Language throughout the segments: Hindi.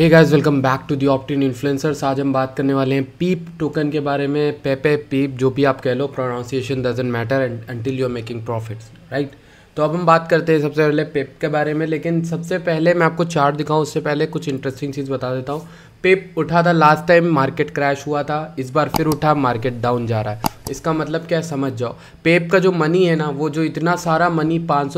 hey guys welcome back to the Optin influencers आज हम बात करने वाले हैं पीप टोकन के बारे में पेपे पीप जो भी आप कह लो pronunciation doesn't matter until you are making profits right तो अब हम बात करते हैं सबसे पहले पेप के बारे में लेकिन सबसे पहले मैं आपको चार्ट दिखाऊं उससे पहले कुछ इंटरेस्टिंग चीज़ बता देता हूँ पेप उठा था लास्ट टाइम मार्केट क्रैश हुआ था इस बार फिर उठा मार्केट डाउन जा रहा है इसका मतलब क्या समझ जाओ पेप का जो मनी है ना वो जो इतना सारा मनी पाँच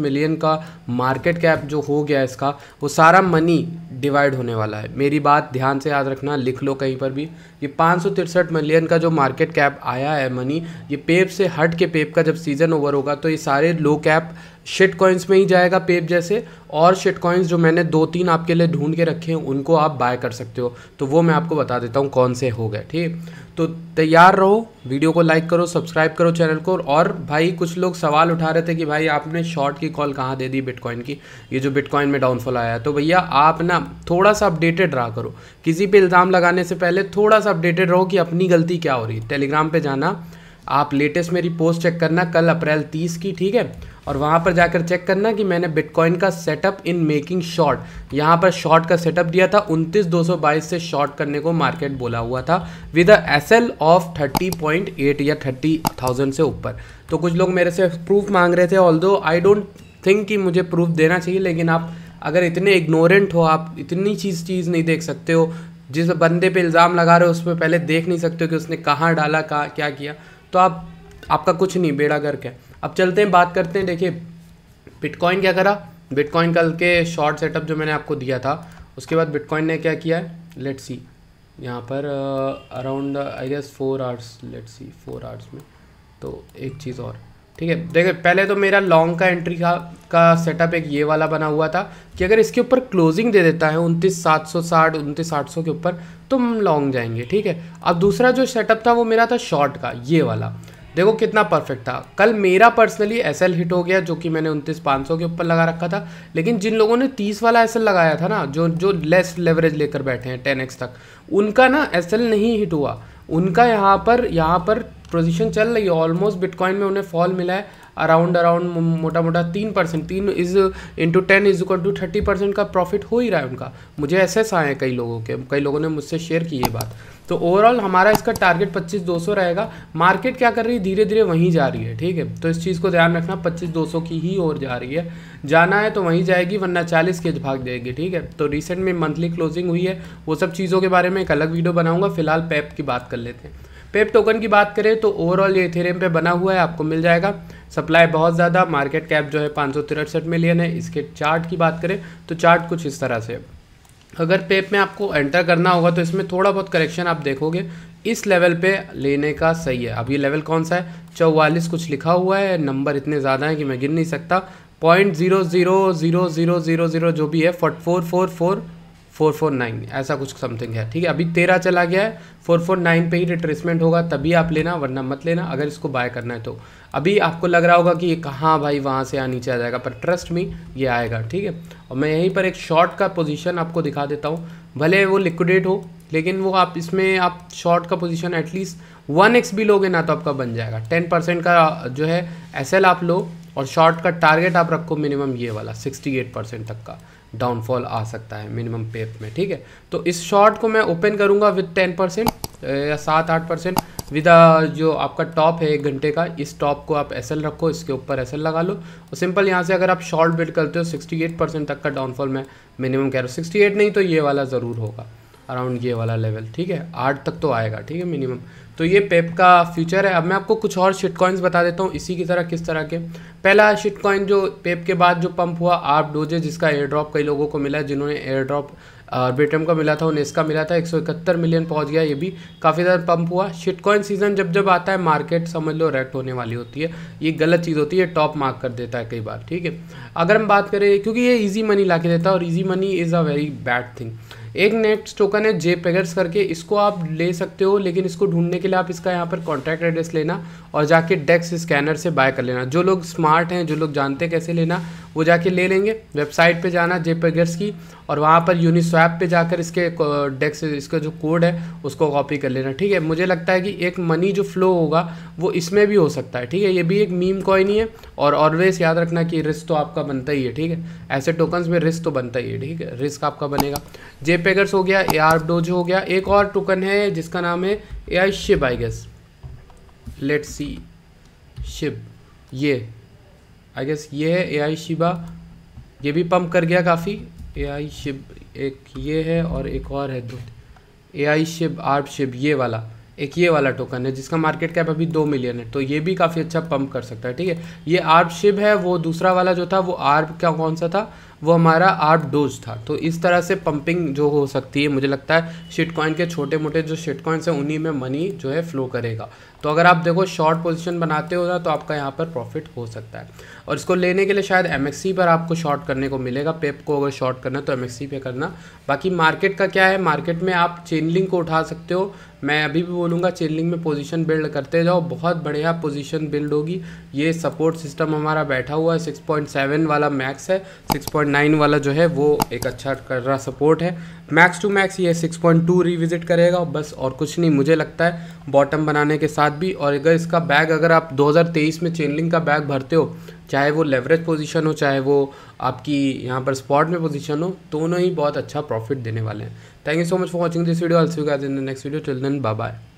मिलियन का मार्केट कैप जो हो गया इसका वो सारा मनी डिवाइड होने वाला है मेरी बात ध्यान से याद रखना लिख लो कहीं पर भी ये पाँच मिलियन का जो मार्केट कैप आया है मनी ये पेप से हट के पेप का जब सीज़न ओवर होगा तो ये सारे लो कैप शिट कॉइन्स में ही जाएगा पेप जैसे और शिट कॉइन्स जो मैंने दो तीन आपके लिए ढूंढ के रखे हैं उनको आप बाय कर सकते हो तो वो मैं आपको बता देता हूँ कौन से हो गए ठीक तो तैयार रहो वीडियो को लाइक करो सब्सक्राइब करो चैनल को और भाई कुछ लोग सवाल उठा रहे थे कि भाई आपने शॉर्ट की कॉल कहाँ दे दी बिटकॉइन की ये जो बिटकॉइन में डाउनफॉल आया तो भैया आप ना थोड़ा सा अपडेटेड रहा करो किसी पे इल्ज़ाम लगाने से पहले थोड़ा सा अपडेटेड रहो कि अपनी गलती क्या हो रही है टेलीग्राम पर जाना आप लेटेस्ट मेरी पोस्ट चेक करना कल अप्रैल तीस की ठीक है और वहाँ पर जाकर चेक करना कि मैंने बिटकॉइन का सेटअप इन मेकिंग शॉर्ट यहाँ पर शॉर्ट का सेटअप दिया था उनतीस दो सौ बाईस से शॉर्ट करने को मार्केट बोला हुआ था with a S L of thirty point eight या थर्टी थाउजेंड से ऊपर तो कुछ लोग मेरे से प्रूफ मांग रहे थे ऑल दो आई डोंट थिंक कि मुझे प्रूफ देना चाहिए लेकिन आप अगर इतने इग्नोरेंट हो आप इतनी चीज़ चीज़ नहीं देख सकते हो जिस बंदे पे इल्ज़ाम लगा रहे हो उस पर पहले देख नहीं सकते हो कि उसने कहाँ डाला कहाँ क्या किया तो आप आपका कुछ नहीं बेड़ा गर्क है अब चलते हैं बात करते हैं देखिए बिटकॉइन क्या करा बिटकॉइन कल के शॉर्ट सेटअप जो मैंने आपको दिया था उसके बाद बिटकॉइन ने क्या किया है लेट सी यहाँ पर around I guess four hours let see four hours में तो एक चीज़ और ठीक है देखो पहले तो मेरा लॉन्ग का एंट्री का का सेटअप एक ये वाला बना हुआ था कि अगर इसके ऊपर क्लोजिंग दे देता है उनतीस सात सौ साठ उनतीस आठ सौ के ऊपर तो हम लॉन्ग जाएंगे ठीक है अब दूसरा जो सेटअप था वो मेरा था शॉर्ट का ये वाला देखो कितना परफेक्ट था कल मेरा पर्सनली एस हिट हो गया जो कि मैंने उनतीस पाँच सौ के ऊपर लगा रखा था लेकिन जिन लोगों ने तीस वाला एस लगाया था ना जो जो लेस लेवरेज लेकर बैठे हैं टेन तक उनका ना एस नहीं हिट हुआ उनका यहाँ पर यहाँ पर पोजीशन चल रही है ऑलमोस्ट बिटकॉइन में उन्हें फॉल मिला है अराउंड अराउंड मोटा मोटा तीन परसेंट तीन is into ten is equal to thirty percent का प्रॉफिट हो ही रहा है उनका मुझे ऐसे आए हैं कई लोगों के कई लोगों ने मुझसे शेयर की ये बात तो ओवरऑल हमारा इसका टारगेट पच्चीस दो सौ रहेगा मार्केट क्या कर रही है धीरे धीरे वहीं जा रही है ठीक है तो इस चीज़ को ध्यान रखना पच्चीस दो सौ की ही ओर जा रही है जाना है तो वहीं जाएगी वरना चालीस के भाग जाएगी ठीक है तो रिसेंट में मंथली क्लोजिंग हुई है वो सब चीज़ों के बारे में एक अलग वीडियो बनाऊंगा फिलहाल पैप की बात कर लेते हैं पेप टोकन की बात करें तो ओवरऑल ये इथेरियम पे बना हुआ है आपको मिल जाएगा सप्लाई बहुत ज़्यादा मार्केट कैप जो है पाँच मिलियन है इसके चार्ट की बात करें तो चार्ट कुछ इस तरह से अगर पेप में आपको एंटर करना होगा तो इसमें थोड़ा बहुत करेक्शन आप देखोगे इस लेवल पे लेने का सही है अब ये लेवल कौन सा है चौवालीस कुछ लिखा हुआ है नंबर इतने ज़्यादा हैं कि मैं गिन नहीं सकता point zero zero zero zero zero zero जो भी है four four four four four nine ऐसा कुछ समथिंग है ठीक है अभी तेरह चला गया है फोर फोर नाइन पर ही रिट्रेसमेंट होगा तभी आप लेना वरना मत लेना अगर इसको बाय करना है तो अभी आपको लग रहा होगा कि ये कहाँ भाई वहाँ से आ नीचे आ जाएगा पर ट्रस्ट में ये आएगा ठीक है और मैं यहीं पर एक शॉर्ट का पोजीशन आपको दिखा देता हूँ भले वो लिक्विडेट हो लेकिन वो आप इसमें आप शॉर्ट का पोजिशन एटलीस्ट वन एक्स भी लोगे ना तो आपका बन जाएगा टेन परसेंट का जो है एस आप लो और शॉर्ट का टारगेट आप रखो मिनिमम ये वाला सिक्सटी एट परसेंट तक का डाउनफॉल आ सकता है मिनिमम पेप में ठीक है तो इस शॉर्ट को मैं ओपन करूँगा विद टेन परसेंट या सात आठ परसेंट विद जो आपका टॉप है एक घंटे का इस टॉप को आप एस रखो इसके ऊपर एस लगा लो और सिंपल यहाँ से अगर आप शॉर्ट बिल्ड करते हो सिक्सटी एट परसेंट तक का डाउनफॉल मैं मिनिमम कह रहा हूँ सिक्सटी एट नहीं तो ये वाला ज़रूर होगा अराउंड ये वाला लेवल ठीक है आठ तक तो आएगा ठीक है मिनिमम तो ये पेप का फ्यूचर है अब मैं आपको कुछ और शिट कॉइन्स बता देता हूँ इसी की तरह किस तरह के पहला शिट कॉइन जो पेप के बाद जो पंप हुआ आप डोजे जिसका एयर ड्रॉप कई लोगों को मिला जिन्होंने एयर ड्रॉप बेटम का मिला था उन्हें इसका मिला था 171 मिलियन पहुंच गया ये भी काफ़ी ज़्यादा पंप हुआ शिट कॉइन सीजन जब जब आता है मार्केट समझ लो रेक्ट होने वाली होती है ये गलत चीज़ होती है टॉप मार्क कर देता है कई बार ठीक है अगर हम बात करें क्योंकि ये ईजी मनी ला के देता है और easy money is a very bad thing एक नेक्स्ट टोकन है जे पेगर्स करके इसको आप ले सकते हो लेकिन इसको ढूंढने के लिए आप इसका यहाँ पर कॉन्टैक्ट एड्रेस लेना और जाके डेक्स स्कैनर से बाय कर लेना जो लोग स्मार्ट हैं जो लोग जानते हैं कैसे लेना वो जाके ले लेंगे वेबसाइट पे जाना जे पेगर्स की और वहाँ पर यूनिस्वैप पे जाकर इसके डेक्स इसका जो कोड है उसको कॉपी कर लेना ठीक है मुझे लगता है कि एक मनी जो फ्लो होगा वो इसमें भी हो सकता है ठीक है ये भी एक मीम कॉइन ही है और ऑलवेज याद रखना कि रिस्क तो आपका बनता ही है ठीक है ऐसे टोकन्स में रिस्क तो बनता ही है ठीक है रिस्क आपका बनेगा जे पेगर्स हो गया ए आर डोज हो गया एक और टोकन है जिसका नाम है A I ship I guess let see ship ये आई गेस ये है ए आई शिबा ये भी पम्प कर गया काफ़ी ए आई शिप एक ये है और एक और है दो A I ship art ship ये वाला एक ये वाला टोकन है जिसका मार्केट कैप अभी दो मिलियन है तो ये भी काफ़ी अच्छा पंप कर सकता है ठीक है ये आर्ब शिप है वो दूसरा वाला जो था वो आर्ब क्या कौन सा था वो हमारा आठ डोज था तो इस तरह से पंपिंग जो हो सकती है मुझे लगता है शिट कॉइन के छोटे मोटे जो शिट कॉइन्स हैं उन्हीं में मनी जो है फ्लो करेगा तो अगर आप देखो शॉर्ट पोजीशन बनाते हो ना तो आपका यहाँ पर प्रॉफिट हो सकता है और इसको लेने के लिए शायद एम पर आपको शॉर्ट करने को मिलेगा पेप को अगर शॉर्ट करना है तो एम पे करना बाकी मार्केट का क्या है मार्केट में आप चेनलिंग को उठा सकते हो मैं अभी भी बोलूँगा चेनलिंग में पोजीशन बिल्ड करते जाओ बहुत बढ़िया पोजिशन बिल्ड होगी ये सपोर्ट सिस्टम हमारा बैठा हुआ है सिक्स वाला मैक्स है सिक्स नाइन वाला जो है वो एक अच्छा कर रहा सपोर्ट है मैक्स टू मैक्स ये सिक्स पॉइंट टू रिविजिट करेगा बस और कुछ नहीं मुझे लगता है बॉटम बनाने के साथ भी और अगर इसका बैग अगर आप 2023 में चेनलिंग का बैग भरते हो चाहे वो लेवरेज पोजीशन हो चाहे वो आपकी यहाँ पर स्पॉट में पोजीशन हो दोनों ही बहुत अच्छा प्रॉफिट देने वाले हैं thank you so much for watching this video also guys in the next video till then bye bye